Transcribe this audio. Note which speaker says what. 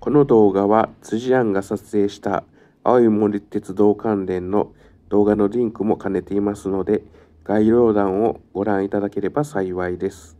Speaker 1: この動画は辻庵が撮影した青い森鉄道関連の動画のリンクも兼ねていますので概要欄をご覧いただければ幸いです。